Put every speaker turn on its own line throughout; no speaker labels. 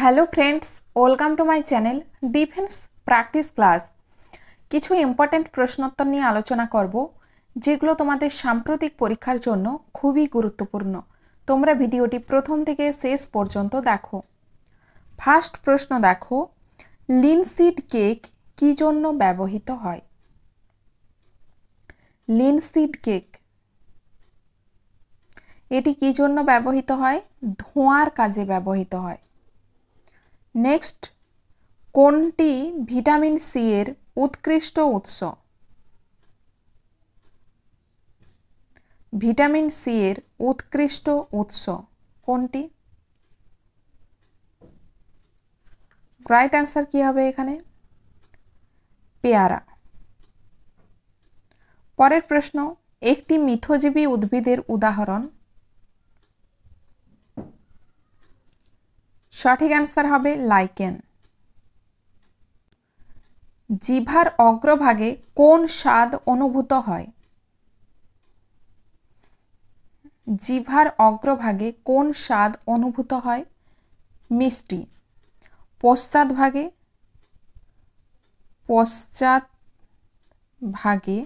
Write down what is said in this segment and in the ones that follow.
hello friends welcome to my channel defence practice class কিছু important প্রশ্নোত্তর নিয়ে আলোচনা করব যেগুলো তোমাদের সাম্প্রতিক পরীক্ষার জন্য খুবই গুরুত্বপূর্ণ তোমরা ভিডিওটি প্রথম থেকে শেষ পর্যন্ত দেখো ফার্স্ট প্রশ্ন দেখো লিনসিড কেক কি জন্য ব্যবহৃত হয় লিনসিড কেক এটি কি জন্য ব্যবহৃত হয় ধোঁয়ার কাজে ব্যবহৃত হয় নেক্সট কোনটি ভিটামিন সি এর উৎকৃষ্ট উৎস ভিটামিন সি এর উৎকৃষ্ট উৎস কোনটি রাইট অ্যান্সার কী হবে এখানে পেয়ারা পরের প্রশ্ন একটি মিথজীবী উদ্ভিদের উদাহরণ সঠিক অ্যান্সার হবে লাইকেন জিভার অগ্রভাগে কোন স্বাদ অনুভূত হয় জিভার অগ্রভাগে কোন স্বাদ অনুভূত হয় মিষ্টি পশ্চাৎভাগে পশ্চাৎ ভাগে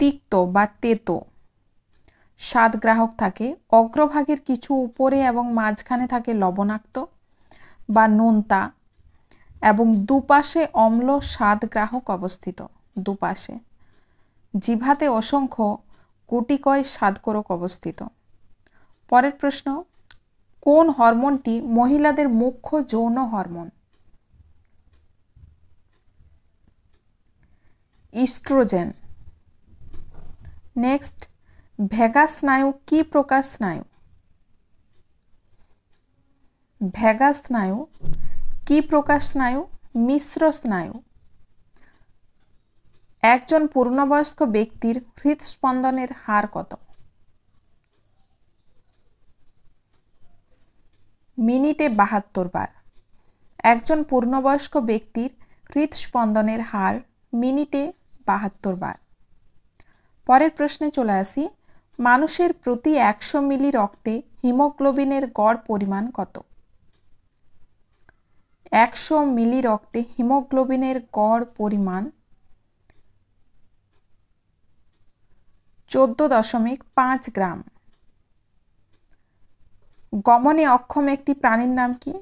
তিক্ত বা তেতো স্বাদ গ্রাহক থাকে অগ্রভাগের কিছু উপরে এবং মাঝখানে থাকে লবণাক্ত বা নোনতা এবং দুপাশে অম্ল স্বাদ গ্রাহক অবস্থিত দুপাশে জিভাতে অসংখ্য কুটিকয় স্বাদকরক অবস্থিত পরের প্রশ্ন কোন হরমোনটি মহিলাদের মুখ্য যৌন হরমোন ইস্ট্রোজেন নেক্সট ভেগা স্নায়ু কি প্রকার স্নায়ু ভেগা স্নায়ু কি প্রকার স্নায়ু মিশ্র স্নায়ু একজন পূর্ণবয়স্ক ব্যক্তির হৃদস্পন্দনের হার কত মিনিটে বাহাত্তর বার একজন পূর্ণবয়স্ক ব্যক্তির হৃদস্পন্দনের হার মিনিটে বাহাত্তর বার পরের প্রশ্নে চলে আসি মানুষের প্রতি একশো মিলি রক্তে হিমোগ্লোবিনের গড় পরিমাণ কত একশো মিলি রক্তে হিমোগ্লোবিনের গড় পরিমাণ চোদ্দ দশমিক পাঁচ গ্রাম গমনে অক্ষম একটি প্রাণীর নাম কি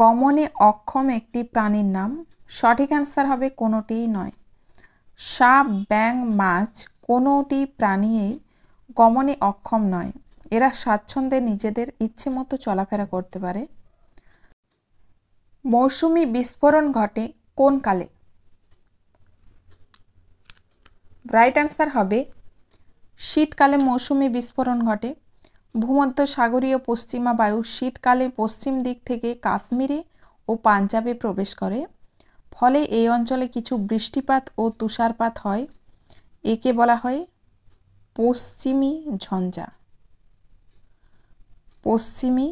গমনে অক্ষম একটি প্রাণীর নাম সঠিক অ্যান্সার হবে কোনোটিই নয় সাপ ব্যাং মাছ কোনোটি প্রাণীই গমনে অক্ষম নয় এরা স্বাচ্ছন্দ্যে নিজেদের ইচ্ছে মতো চলাফেরা করতে পারে মৌসুমি বিস্ফোরণ ঘটে কোন কালে রাইট অ্যান্সার হবে শীতকালে মৌসুমি বিস্ফোরণ ঘটে ভূমধ্য সাগরীয় পশ্চিমা বায়ু শীতকালে পশ্চিম দিক থেকে কাশ্মীরে ও পাঞ্জাবে প্রবেশ করে ফলে এই অঞ্চলে কিছু বৃষ্টিপাত ও তুষারপাত হয় একে বলা হয় পশ্চিমী ঝঞ্ঝা পশ্চিমী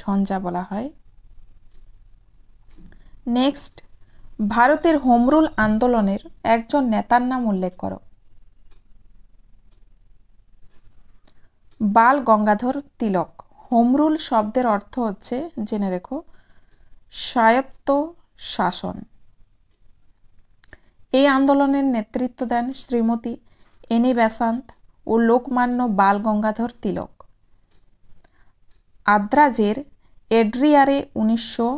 ঝঞ্ঝা বলা হয় নেক্সট ভারতের হোমরুল আন্দোলনের একজন নেতার নাম উল্লেখ করো বাল গঙ্গাধর তিলক হোমরুল শব্দের অর্থ হচ্ছে জেনে রেখো স্বায়ত্ত শাসন এই আন্দোলনের নেতৃত্ব দেন শ্রীমতী এনি বেসান্ত ও লোকমান্য বাল গঙ্গাধর তিলক আদ্রাজের এড্রিয়ারে উনিশশো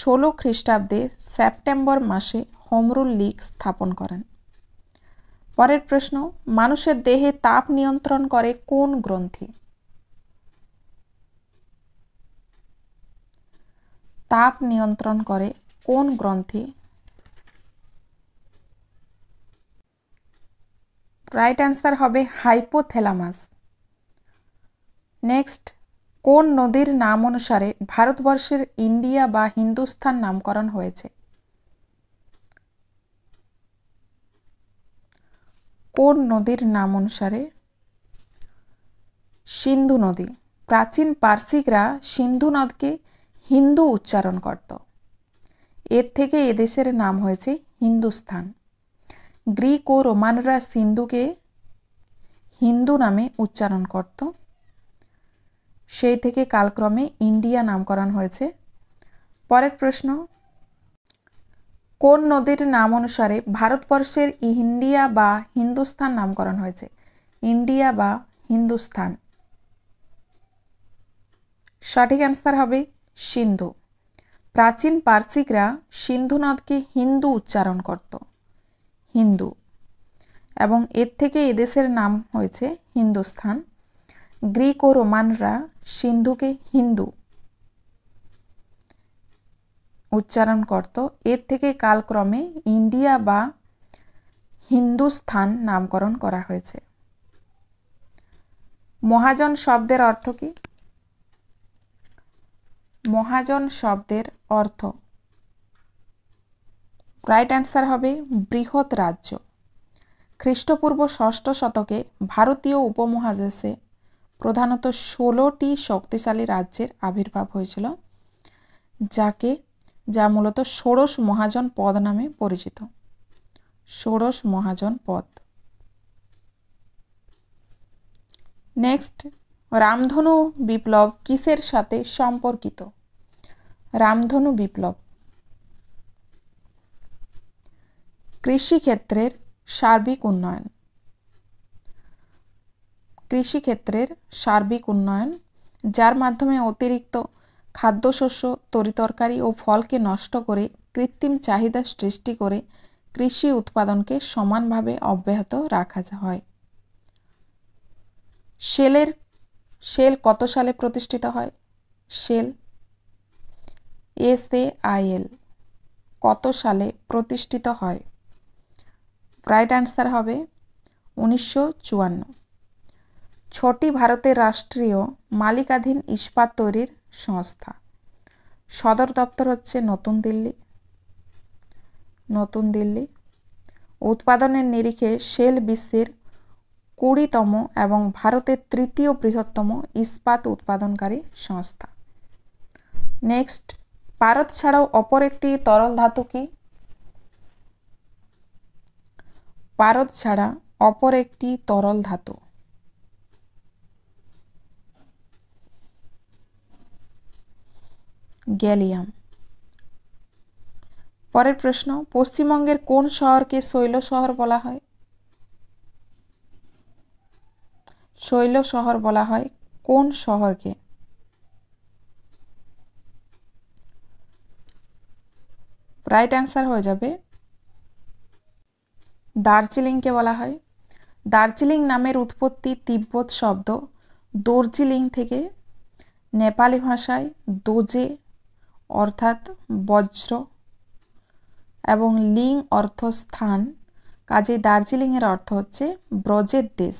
ষোলো খ্রিস্টাব্দে সেপ্টেম্বর মাসে হোমরুল লীগ স্থাপন করেন পরের প্রশ্ন মানুষের দেহে তাপ নিয়ন্ত্রণ করে কোন গ্রন্থি তাপ নিয়ন্ত্রণ করে কোন গ্রন্থি রাইট অ্যান্সার হবে হাইপোথ্যালামাস নেক্সট কোন নদীর নাম অনুসারে ভারতবর্ষের ইন্ডিয়া বা হিন্দুস্থান নামকরণ হয়েছে কোন নদীর নাম অনুসারে সিন্ধু নদী প্রাচীন পার্সিকরা সিন্ধু নদকে হিন্দু উচ্চারণ করত এর থেকে এদেশের নাম হয়েছে হিন্দুস্থান গ্রিক ও রোমানরা সিন্ধুকে হিন্দু নামে উচ্চারণ করত সেই থেকে কালক্রমে ইন্ডিয়া নামকরণ হয়েছে পরের প্রশ্ন কোন নদীর নাম অনুসারে ভারতবর্ষের ইন্ডিয়া বা হিন্দুস্থান নামকরণ হয়েছে ইন্ডিয়া বা হিন্দুস্থান সঠিক অ্যান্সার হবে সিন্ধু প্রাচীন পার্সিকরা সিন্ধু নদকে হিন্দু উচ্চারণ করত হিন্দু এবং এর থেকে এদেশের নাম হয়েছে হিন্দুস্থান গ্রিক ও রোমানরা সিন্ধুকে হিন্দু উচ্চারণ করত এর থেকে কালক্রমে ইন্ডিয়া বা হিন্দুস্থান নামকরণ করা হয়েছে মহাজন শব্দের অর্থ কি মহাজন শব্দের অর্থ রাইট অ্যান্সার হবে বৃহৎ রাজ্য খ্রিস্টপূর্ব ষষ্ঠ শতকে ভারতীয় উপমহাদেশে প্রধানত ষোলোটি শক্তিশালী রাজ্যের আবির্ভাব হয়েছিল যাকে যা মূলত ষোড়শ মহাজন পদ নামে পরিচিত ষোড়শ মহাজন পদ নেক্সট রামধনু বিপ্লব কিসের সাথে সম্পর্কিত রামধনু বিপ্লব কৃষিক্ষেত্রের সার্বিক উন্নয়ন কৃষিক্ষেত্রের সার্বিক উন্নয়ন যার মাধ্যমে অতিরিক্ত খাদ্যশস্য তরিতরকারি ও ফলকে নষ্ট করে কৃত্রিম চাহিদা সৃষ্টি করে কৃষি উৎপাদনকে সমানভাবে অব্যাহত রাখা হয় সেলের সেল কত সালে প্রতিষ্ঠিত হয় SAIL S A I L কত সালে প্রতিষ্ঠিত হয় রাইট অ্যান্সার হবে উনিশশো চুয়ান্ন ছটি ভারতের রাষ্ট্রীয় মালিকাধীন ইস্পাত তৈরির সংস্থা সদর দপ্তর হচ্ছে নতুন দিল্লি নতুন দিল্লি উৎপাদনের নিরিখে শেল বিশ্বের কুড়িতম এবং ভারতের তৃতীয় বৃহত্তম ইস্পাত উৎপাদনকারী সংস্থা নেক্সট ভারত ছাড়াও অপর একটি তরল ধাতু কি পারদ ছাড়া অপর একটি তরল ধাতু গ্যালিয়াম পরের প্রশ্ন পশ্চিমবঙ্গের কোন শহরকে শৈল শহর বলা হয় শৈল শহর বলা হয় কোন শহরকে রাইট অ্যান্সার হয়ে যাবে দার্জিলিংকে বলা হয় দার্জিলিং নামের উৎপত্তি তিব্বত শব্দ দর্জিলিং থেকে নেপালি ভাষায় দোজে অর্থাৎ বজ্র এবং লিং অর্থ স্থান কাজে দার্জিলিংয়ের অর্থ হচ্ছে ব্রজের দেশ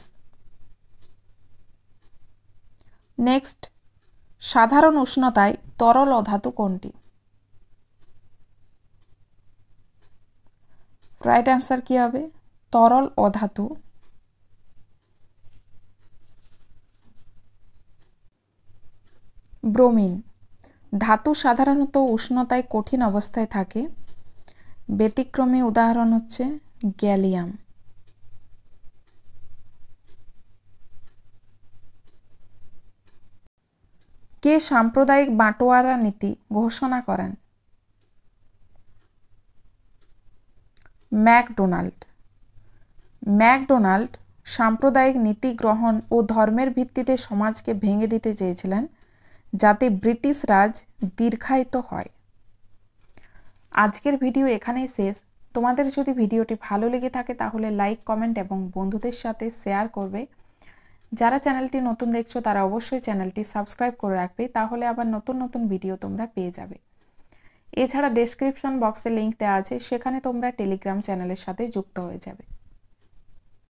নেক্সট সাধারণ উষ্ণতায় তরল অধাতু কোনটি রাইট অ্যান্সার কী হবে তরল অধাতু ব্রোমিন ধাতু সাধারণত উষ্ণতায় কঠিন অবস্থায় থাকে ব্যতিক্রমী উদাহরণ হচ্ছে গ্যালিয়াম কে সাম্প্রদায়িক বাঁটোয়ারা নীতি ঘোষণা করেন ম্যাকডোনাল্ড ম্যাকডোনাল্ড সাম্প্রদায়িক নীতি গ্রহণ ও ধর্মের ভিত্তিতে সমাজকে ভেঙে দিতে চেয়েছিলেন যাতে ব্রিটিশ রাজ দীর্ঘায়িত হয় আজকের ভিডিও এখানেই শেষ তোমাদের যদি ভিডিওটি ভালো লেগে থাকে তাহলে লাইক কমেন্ট এবং বন্ধুদের সাথে শেয়ার করবে যারা চ্যানেলটি নতুন দেখছো তারা অবশ্যই চ্যানেলটি সাবস্ক্রাইব করে রাখবে তাহলে আবার নতুন নতুন ভিডিও তোমরা পেয়ে যাবে এছাড়া ডেসক্রিপশন বক্সে লিঙ্ক দেওয়া আছে সেখানে তোমরা টেলিগ্রাম চ্যানেলের সাথে যুক্ত হয়ে যাবে